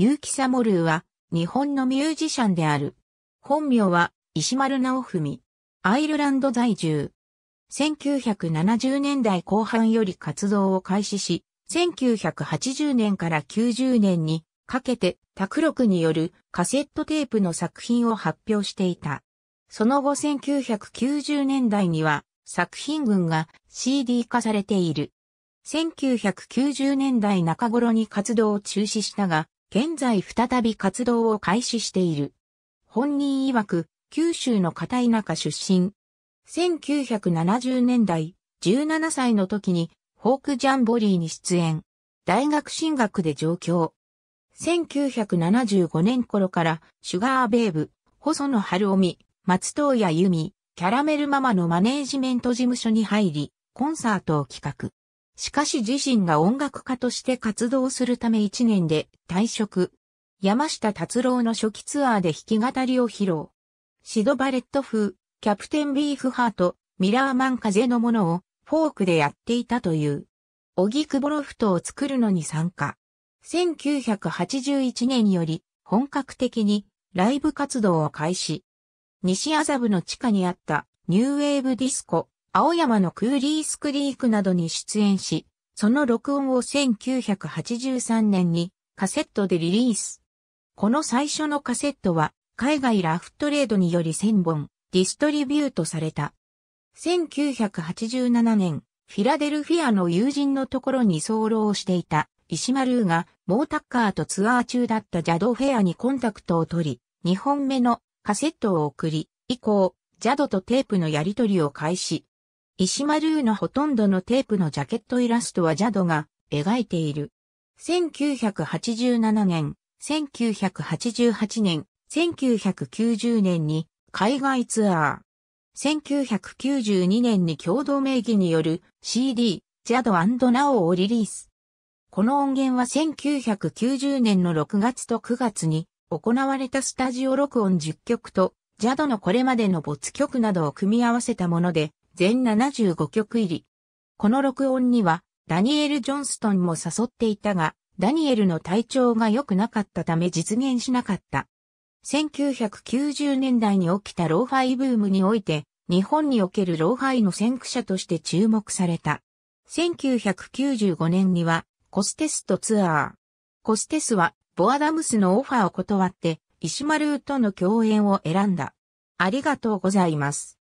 結城サモルーは、日本のミュージシャンである。本名は、石丸直文。アイルランド在住。1970年代後半より活動を開始し、1980年から90年にかけて、タクロクによるカセットテープの作品を発表していた。その後1990年代には作品群が CD 化されている。1990年代中頃に活動を中止したが、現在再び活動を開始している。本人曰く、九州の片田舎出身。1970年代、17歳の時に、フォークジャンボリーに出演。大学進学で上京。1975年頃から、シュガーベーブ、細野晴臣、松任谷由美、キャラメルママのマネージメント事務所に入り、コンサートを企画。しかし自身が音楽家として活動するため1年で退職。山下達郎の初期ツアーで弾き語りを披露。シドバレット風、キャプテンビーフハート、ミラーマン風のものをフォークでやっていたという。オギクボロフトを作るのに参加。1981年より本格的にライブ活動を開始。西麻布の地下にあったニューウェーブディスコ青山のクーリースクリークなどに出演し、その録音を1983年にカセットでリリース。この最初のカセットは海外ラフトレードにより1000本ディストリビュートされた。1987年、フィラデルフィアの友人のところに候をしていた石丸がモータッカーとツアー中だったジャドフェアにコンタクトを取り、2本目のカセットを送り、以降、ジャドとテープのやり取りを開始。石丸のほとんどのテープのジャケットイラストはジャドが描いている。1987年、1988年、1990年に海外ツアー。1992年に共同名義による CD、ジャドナオをリリース。この音源は1990年の6月と9月に行われたスタジオ録音10曲と、ジャドのこれまでの没曲などを組み合わせたもので、全75曲入り。この録音には、ダニエル・ジョンストンも誘っていたが、ダニエルの体調が良くなかったため実現しなかった。1990年代に起きたローファイブームにおいて、日本におけるローファイの先駆者として注目された。1995年には、コステスとツアー。コステスは、ボアダムスのオファーを断って、石丸との共演を選んだ。ありがとうございます。